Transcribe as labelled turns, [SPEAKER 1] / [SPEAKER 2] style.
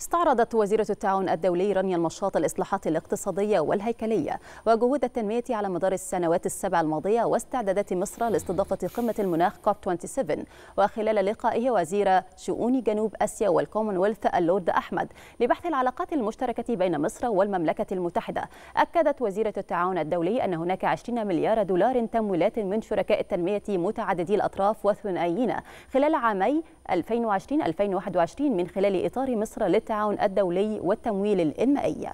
[SPEAKER 1] استعرضت وزيرة التعاون الدولي رانيا المشاط الإصلاحات الاقتصادية والهيكلية وجهود التنمية على مدار السنوات السبع الماضية واستعدادات مصر لاستضافة قمة المناخ كوب 27 وخلال لقائه وزير شؤون جنوب آسيا والكومنولث اللورد أحمد لبحث العلاقات المشتركة بين مصر والمملكة المتحدة أكدت وزيرة التعاون الدولي أن هناك 20 مليار دولار تمويلات من شركاء التنمية متعددي الأطراف والثنائيين خلال عامي 2020-2021 من خلال إطار مصر للتنمية التعاون الدولي والتمويل الإنمائي